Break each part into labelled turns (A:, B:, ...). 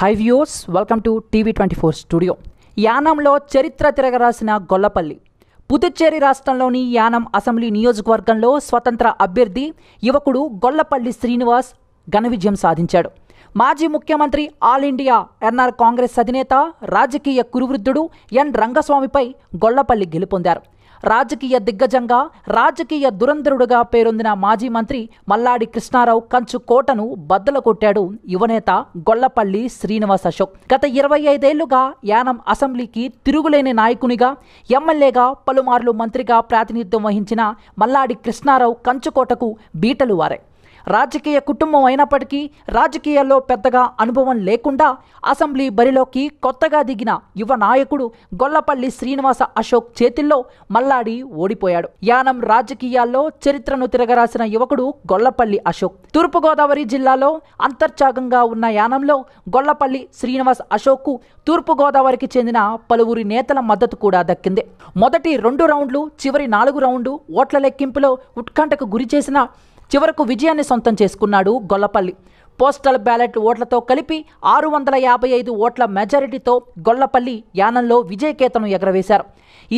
A: high views welcome to TV twenty four studio యానంలో చరిత్ర తిరగరాసిన గొల్లపల్లి పుదుచ్చేరి రాష్ట్రంలోని యానం అసెంబ్లీ నియోజకవర్గంలో స్వతంత్ర అభ్యర్థి యువకుడు గొల్లపల్లి శ్రీనివాస్ ఘన విజయం సాధించాడు మాజీ ముఖ్యమంత్రి ఆల్ ఇండియా ఎన్ఆర్ కాంగ్రెస్ అధినేత రాజకీయ కురువృద్ధుడు ఎన్ రంగస్వామిపై గొల్లపల్లి గెలుపొందారు రాజకీయ దిగ్గజంగా రాజకీయ దురంధరుడుగా పేరొందిన మాజీ మంత్రి మల్లాడి కృష్ణారావు కంచు కోటను బద్దల కొట్టాడు యువనేత గొల్లపల్లి శ్రీనివాస్ అశోక్ గత ఇరవై ఐదేళ్లుగా యానం అసెంబ్లీకి తిరుగులేని నాయకునిగా ఎమ్మెల్యేగా పలుమార్లు మంత్రిగా ప్రాతినిధ్యం వహించిన మల్లాడి కృష్ణారావు కంచుకోటకు బీటలు వారాయి రాజకీయ కుటుంబం అయినప్పటికీ రాజకీయాల్లో పెద్దగా అనుభవం లేకుండా అసెంబ్లీ బరిలోకి కొత్తగా దిగిన యువ నాయకుడు గొల్లపల్లి శ్రీనివాస అశోక్ చేతిల్లో మల్లాడి ఓడిపోయాడు యానం రాజకీయాల్లో చరిత్రను తిరగరాసిన యువకుడు గొల్లపల్లి అశోక్ తూర్పుగోదావరి జిల్లాలో అంతర్జాగంగా ఉన్న యానంలో గొల్లపల్లి శ్రీనివాస్ కు తూర్పుగోదావరికి చెందిన పలువురి నేతల మద్దతు కూడా దక్కింది మొదటి రెండు రౌండ్లు చివరి నాలుగు రౌండ్లు ఓట్ల లెక్కింపులో ఉత్కంఠకు గురి చేసిన చివరకు విజయాన్ని సొంతం చేసుకున్నాడు గొల్లపల్లి పోస్టల్ బ్యాలెట్ ఓట్లతో కలిపి ఆరు వందల యాభై ఐదు ఓట్ల మెజారిటీతో గొల్లపల్లి యానంలో విజయకేతను ఎగరవేశారు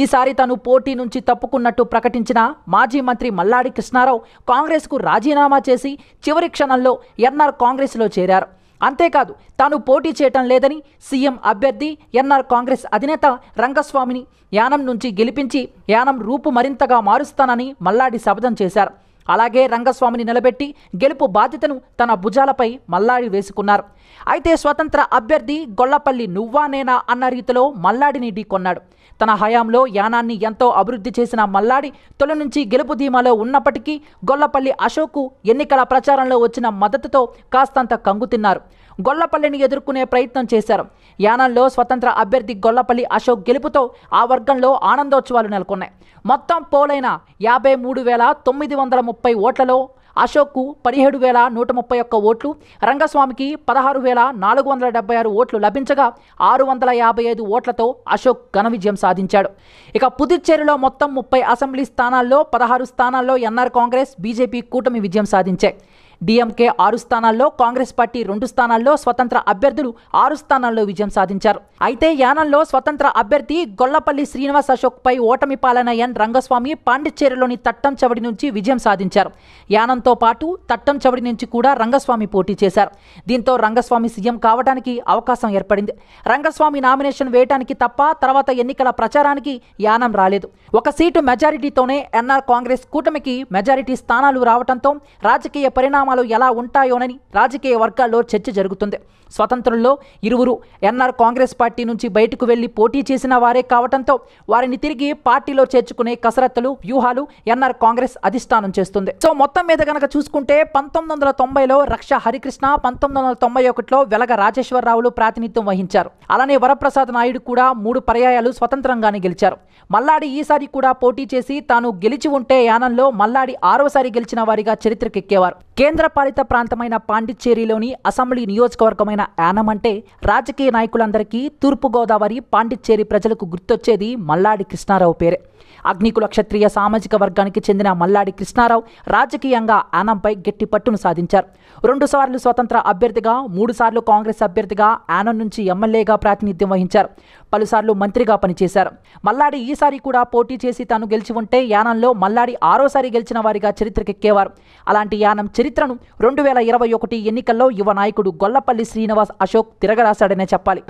A: ఈసారి తాను పోటీ నుంచి తప్పుకున్నట్టు ప్రకటించిన మాజీ మంత్రి మల్లాడి కృష్ణారావు కాంగ్రెస్కు రాజీనామా చేసి చివరి క్షణంలో ఎన్ఆర్ కాంగ్రెస్లో చేరారు అంతేకాదు తాను పోటీ చేయటం లేదని సీఎం అభ్యర్థి ఎన్ఆర్ కాంగ్రెస్ అధినేత రంగస్వామిని యానం నుంచి గెలిపించి యానం రూపు మరింతగా మారుస్తానని మల్లాడి శపథం చేశారు అలాగే రంగస్వామిని నిలబెట్టి గెలుపు బాధ్యతను తన భుజాలపై మల్లాడి వేసుకున్నారు అయితే స్వతంత్ర అభ్యర్థి గొల్లపల్లి నువ్వా నేనా అన్న రీతిలో మల్లాడిని ఢీకొన్నాడు తన హయాంలో యానాన్ని ఎంతో అభివృద్ధి చేసిన మల్లాడి తొలి నుంచి గెలుపు ధీమాలో ఉన్నప్పటికీ గొల్లపల్లి అశోక్ ఎన్నికల ప్రచారంలో వచ్చిన మద్దతుతో కాస్తంత కంగుతిన్నారు గొల్లపల్లిని ఎదుర్కొనే ప్రయత్నం చేశారు యానంలో స్వతంత్ర అభ్యర్థి గొల్లపల్లి అశోక్ గెలుపుతో ఆ వర్గంలో ఆనందోత్సవాలు నెలకొన్నాయి మొత్తం పోలైన యాభై మూడు వేల తొమ్మిది వందల ముప్పై ఓట్లలో అశోక్కు పదిహేడు వేల నూట ముప్పై ఒక్క ఓట్లు రంగస్వామికి పదహారు వేల నాలుగు వందల డెబ్బై ఆరు ఓట్లు లభించగా ఆరు వందల యాభై ఐదు ఓట్లతో అశోక్ ఘన విజయం సాధించాడు ఇక పుదుచ్చేరిలో మొత్తం ముప్పై అసెంబ్లీ స్థానాల్లో పదహారు స్థానాల్లో ఎన్ఆర్ కాంగ్రెస్ బీజేపీ కూటమి విజయం సాధించాయి డిఎంకే ఆరు స్థానాల్లో కాంగ్రెస్ పార్టీ రెండు స్థానాల్లో స్వతంత్ర అభ్యర్థులు ఆరు స్థానాల్లో విజయం సాధించారు అయితే యానంలో స్వతంత్ర అభ్యర్థి గొల్లపల్లి శ్రీనివాస్ అశోక్ పై ఓటమి పాలన ఎన్ రంగస్వామి పాండిచ్చేరిలోని తట్టం చవడి నుంచి విజయం సాధించారు యానంతో పాటు తట్టం చవడి నుంచి కూడా రంగస్వామి పోటీ చేశారు దీంతో రంగస్వామి సీఎం కావడానికి అవకాశం ఏర్పడింది రంగస్వామి నామినేషన్ వేయటానికి తప్ప తర్వాత ఎన్నికల ప్రచారానికి యానం రాలేదు ఒక సీటు మెజారిటీతోనే ఎన్ఆర్ కాంగ్రెస్ కూటమికి మెజారిటీ స్థానాలు రావడంతో రాజకీయ పరిణామాలు పరిణామాలు ఎలా ఉంటాయోనని రాజకీయ వర్గాల్లో చర్చ జరుగుతుంది స్వతంత్రంలో ఇరువురు ఎన్ఆర్ కాంగ్రెస్ పార్టీ నుంచి బయటకు వెళ్లి పోటీ చేసిన వారే కావడంతో వారిని తిరిగి పార్టీలో చేర్చుకునే కసరత్తులు వ్యూహాలు ఎన్ఆర్ కాంగ్రెస్ అధిష్టానం చేస్తుంది సో మొత్తం మీద కనుక చూసుకుంటే పంతొమ్మిది వందల తొంభైలో రక్ష హరికృష్ణ పంతొమ్మిది వందల తొంభై ఒకటిలో వెలగ రాజేశ్వరరావులు ప్రాతినిధ్యం వహించారు అలానే వరప్రసాద్ నాయుడు కూడా మూడు పర్యాయాలు స్వతంత్రంగానే గెలిచారు మల్లాడి ఈసారి కూడా పోటీ చేసి తాను గెలిచి ఉంటే యానంలో మల్లాడి ఆరోసారి గెలిచిన వారిగా చరిత్రకెక్కేవారు కేంద్ర కేంద్రపాలిత ప్రాంతమైన పాండిచ్చేరిలోని అసెంబ్లీ నియోజకవర్గమైన యానమంటే రాజకీయ నాయకులందరికీ తూర్పుగోదావరి పాండిచ్చేరి ప్రజలకు గుర్తొచ్చేది మల్లాడి కృష్ణారావు పేరే అగ్నికుల క్షత్రియ సామాజిక వర్గానికి చెందిన మల్లాడి కృష్ణారావు రాజకీయంగా యానంపై గట్టి పట్టును సాధించారు రెండుసార్లు స్వతంత్ర అభ్యర్థిగా మూడుసార్లు కాంగ్రెస్ అభ్యర్థిగా యానం నుంచి ఎమ్మెల్యేగా ప్రాతినిధ్యం వహించారు పలుసార్లు మంత్రిగా పనిచేశారు మల్లాడి ఈసారి కూడా పోటీ చేసి తాను గెలిచి ఉంటే యానంలో మల్లాడి ఆరోసారి గెలిచిన వారిగా చరిత్రకెక్కేవారు అలాంటి యానం చరిత్రను తాను రెండు వేల ఇరవై ఒకటి ఎన్నికల్లో యువ నాయకుడు గొల్లపల్లి శ్రీనివాస్ అశోక్ తిరగరాశాడనే చెప్పాలి